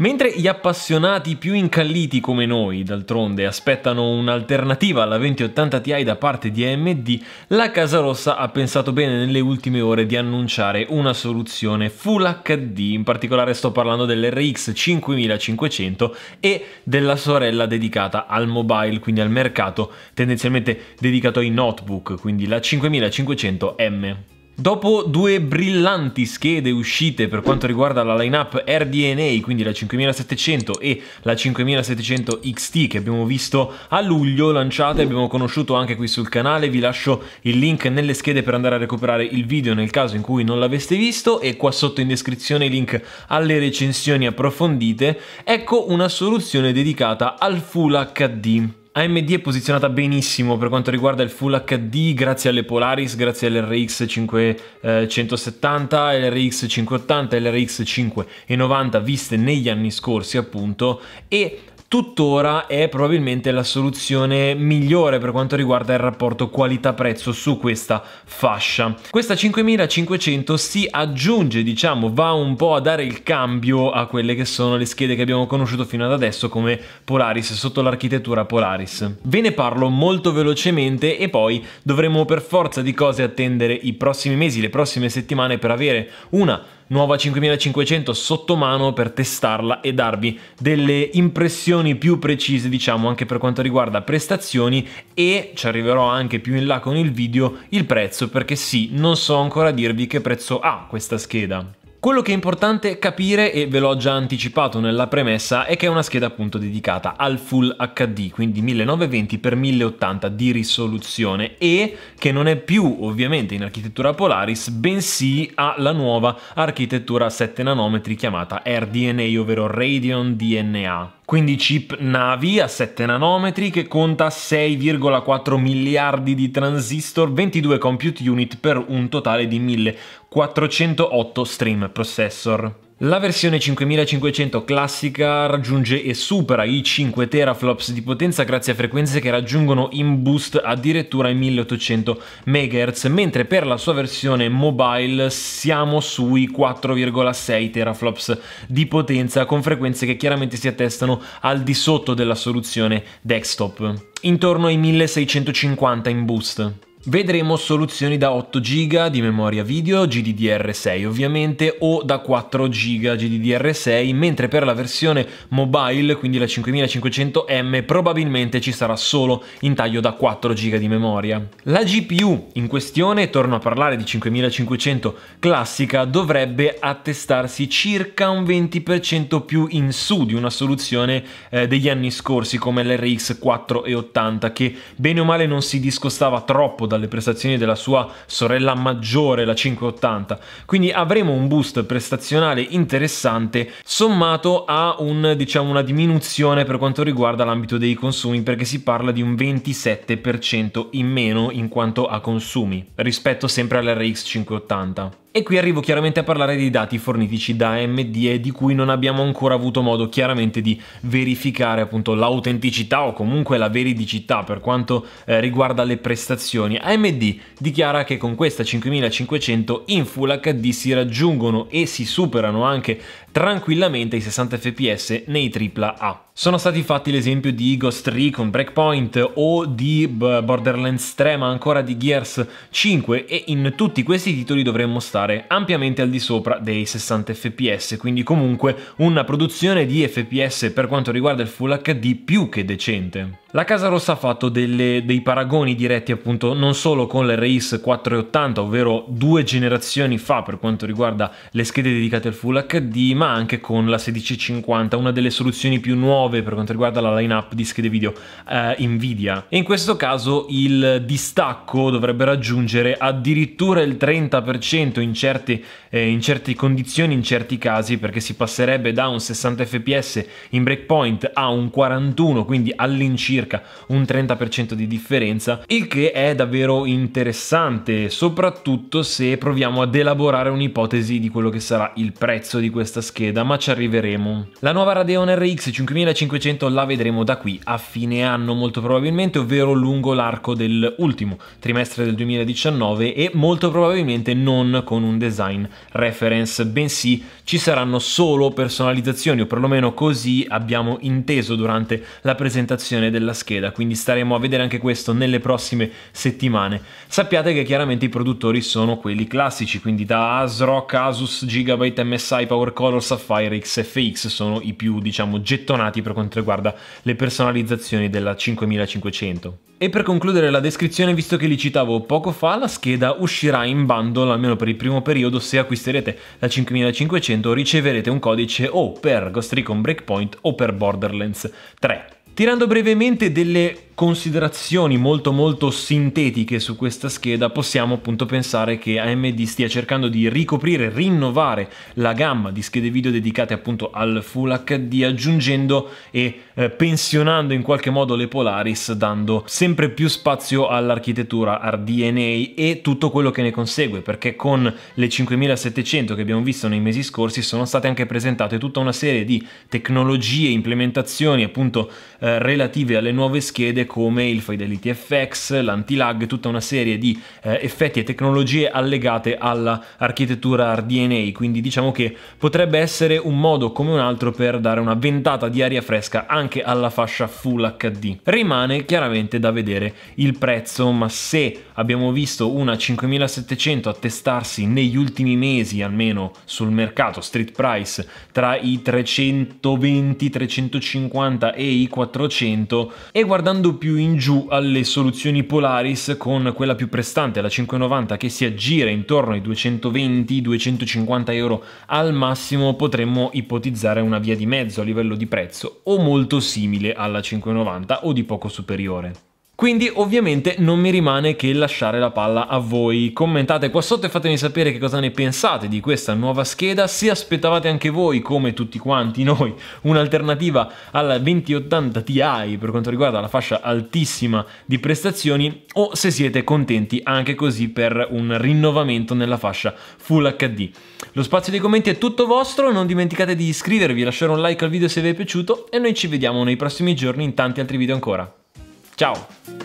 Mentre gli appassionati più incalliti come noi, d'altronde, aspettano un'alternativa alla 2080 Ti da parte di AMD, la Casa Rossa ha pensato bene nelle ultime ore di annunciare una soluzione Full HD, in particolare sto parlando dell'RX 5500 e della sorella dedicata al mobile, quindi al mercato tendenzialmente dedicato ai notebook, quindi la 5500M. Dopo due brillanti schede uscite per quanto riguarda la lineup RDNA, quindi la 5700 e la 5700 XT che abbiamo visto a luglio lanciate, abbiamo conosciuto anche qui sul canale, vi lascio il link nelle schede per andare a recuperare il video nel caso in cui non l'aveste visto e qua sotto in descrizione il link alle recensioni approfondite, ecco una soluzione dedicata al Full HD. AMD è posizionata benissimo per quanto riguarda il Full HD grazie alle Polaris, grazie all'RX 570, l'RX 580 l'RX 590 viste negli anni scorsi appunto e tuttora è probabilmente la soluzione migliore per quanto riguarda il rapporto qualità-prezzo su questa fascia. Questa 5500 si aggiunge, diciamo, va un po' a dare il cambio a quelle che sono le schede che abbiamo conosciuto fino ad adesso come Polaris, sotto l'architettura Polaris. Ve ne parlo molto velocemente e poi dovremo per forza di cose attendere i prossimi mesi, le prossime settimane per avere una nuova 5500 sotto mano per testarla e darvi delle impressioni più precise diciamo anche per quanto riguarda prestazioni e ci arriverò anche più in là con il video il prezzo perché sì non so ancora dirvi che prezzo ha questa scheda quello che è importante capire, e ve l'ho già anticipato nella premessa, è che è una scheda appunto dedicata al Full HD, quindi 1920x1080 di risoluzione e che non è più ovviamente in architettura Polaris, bensì ha la nuova architettura 7 nanometri chiamata RDNA, ovvero Radeon DNA quindi chip Navi a 7 nanometri che conta 6,4 miliardi di transistor, 22 compute unit per un totale di 1408 stream processor. La versione 5500 classica raggiunge e supera i 5 teraflops di potenza grazie a frequenze che raggiungono in boost addirittura i 1800 MHz, mentre per la sua versione mobile siamo sui 4,6 teraflops di potenza con frequenze che chiaramente si attestano al di sotto della soluzione desktop, intorno ai 1650 in boost. Vedremo soluzioni da 8 GB di memoria video GDDR6 ovviamente o da 4 GB GDDR6 mentre per la versione mobile quindi la 5500M probabilmente ci sarà solo in taglio da 4 GB di memoria. La GPU in questione, torno a parlare di 5500 classica, dovrebbe attestarsi circa un 20% più in su di una soluzione eh, degli anni scorsi come l'RX 480 che bene o male non si discostava troppo dalle prestazioni della sua sorella maggiore, la 580. Quindi avremo un boost prestazionale interessante sommato a un, diciamo, una diminuzione per quanto riguarda l'ambito dei consumi perché si parla di un 27% in meno in quanto a consumi rispetto sempre all'RX 580. E qui arrivo chiaramente a parlare dei dati fornitici da AMD e di cui non abbiamo ancora avuto modo chiaramente di verificare appunto l'autenticità o comunque la veridicità per quanto eh, riguarda le prestazioni. AMD dichiara che con questa 5500 in Full HD si raggiungono e si superano anche tranquillamente i 60 fps nei AAA. Sono stati fatti l'esempio di Ghost Recon Breakpoint o di Borderlands 3 ma ancora di Gears 5 e in tutti questi titoli dovremmo stare stare ampiamente al di sopra dei 60 fps, quindi comunque una produzione di fps per quanto riguarda il Full HD più che decente. La Casa Rossa ha fatto delle, dei paragoni diretti appunto non solo con l'RX 480, ovvero due generazioni fa per quanto riguarda le schede dedicate al Full HD, ma anche con la 1650, una delle soluzioni più nuove per quanto riguarda la line-up di schede video eh, Nvidia. E in questo caso il distacco dovrebbe raggiungere addirittura il 30% in certe, eh, in certe condizioni, in certi casi, perché si passerebbe da un 60 fps in breakpoint a un 41, quindi all'incirca circa un 30% di differenza, il che è davvero interessante, soprattutto se proviamo ad elaborare un'ipotesi di quello che sarà il prezzo di questa scheda, ma ci arriveremo. La nuova Radeon RX 5500 la vedremo da qui a fine anno molto probabilmente, ovvero lungo l'arco dell'ultimo trimestre del 2019 e molto probabilmente non con un design reference, bensì ci saranno solo personalizzazioni o perlomeno così abbiamo inteso durante la presentazione della della scheda, quindi staremo a vedere anche questo nelle prossime settimane. Sappiate che chiaramente i produttori sono quelli classici, quindi da ASRock, Asus, Gigabyte, MSI, PowerColor, Sapphire, XFX sono i più diciamo gettonati per quanto riguarda le personalizzazioni della 5500. E per concludere la descrizione, visto che li citavo poco fa, la scheda uscirà in bundle, almeno per il primo periodo, se acquisterete la 5500 riceverete un codice o per Ghost Recon Breakpoint o per Borderlands 3. Tirando brevemente delle considerazioni molto molto sintetiche su questa scheda, possiamo appunto pensare che AMD stia cercando di ricoprire, rinnovare la gamma di schede video dedicate appunto al Full HD, aggiungendo e eh, pensionando in qualche modo le Polaris, dando sempre più spazio all'architettura RDNA e tutto quello che ne consegue, perché con le 5700 che abbiamo visto nei mesi scorsi sono state anche presentate tutta una serie di tecnologie, implementazioni appunto eh, eh, relative alle nuove schede come il Fidelity FX, l'anti-lag, tutta una serie di eh, effetti e tecnologie allegate all'architettura RDNA, quindi diciamo che potrebbe essere un modo come un altro per dare una ventata di aria fresca anche alla fascia Full HD. Rimane chiaramente da vedere il prezzo, ma se abbiamo visto una 5700 attestarsi negli ultimi mesi almeno sul mercato street price tra i 320, 350 e i 400 400 e guardando più in giù alle soluzioni Polaris con quella più prestante, la 590 che si aggira intorno ai 220-250 euro al massimo potremmo ipotizzare una via di mezzo a livello di prezzo o molto simile alla 590 o di poco superiore. Quindi ovviamente non mi rimane che lasciare la palla a voi. Commentate qua sotto e fatemi sapere che cosa ne pensate di questa nuova scheda, se aspettavate anche voi, come tutti quanti noi, un'alternativa alla 2080 Ti per quanto riguarda la fascia altissima di prestazioni o se siete contenti anche così per un rinnovamento nella fascia Full HD. Lo spazio dei commenti è tutto vostro, non dimenticate di iscrivervi, lasciare un like al video se vi è piaciuto e noi ci vediamo nei prossimi giorni in tanti altri video ancora. Tchau!